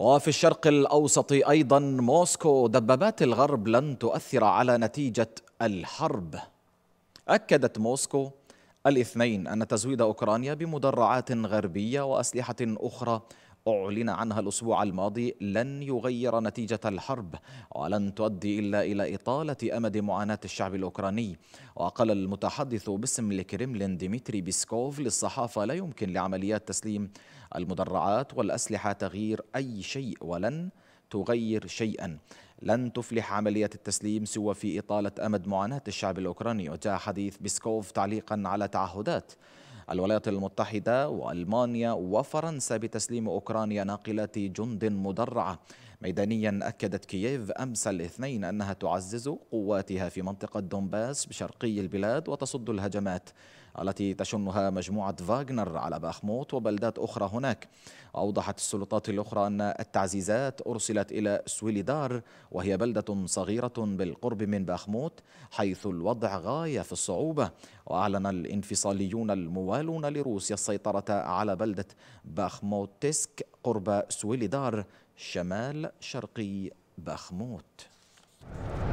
وفي الشرق الأوسط أيضا موسكو دبابات الغرب لن تؤثر على نتيجة الحرب أكدت موسكو الاثنين أن تزويد أوكرانيا بمدرعات غربية وأسلحة أخرى أعلن عنها الأسبوع الماضي لن يغير نتيجة الحرب ولن تؤدي إلا إلى إطالة أمد معاناة الشعب الأوكراني وقال المتحدث باسم الكريملين ديمتري بيسكوف للصحافة لا يمكن لعمليات تسليم المدرعات والأسلحة تغيير أي شيء ولن تغير شيئا لن تفلح عملية التسليم سوى في إطالة أمد معاناة الشعب الأوكراني وجاء حديث بيسكوف تعليقا على تعهدات الولايات المتحدة وألمانيا وفرنسا بتسليم أوكرانيا ناقلات جند مدرعة ميدانيا أكدت كييف أمس الاثنين أنها تعزز قواتها في منطقة دونباس بشرقي البلاد وتصد الهجمات التي تشنها مجموعة فاغنر على باخموت وبلدات أخرى هناك أوضحت السلطات الأخرى أن التعزيزات أرسلت إلى سويليدار وهي بلدة صغيرة بالقرب من باخموت حيث الوضع غاية في الصعوبة وأعلن الانفصاليون الموالون لروسيا السيطرة على بلدة باخموتسك قرب سويليدار شمال شرقي باخموت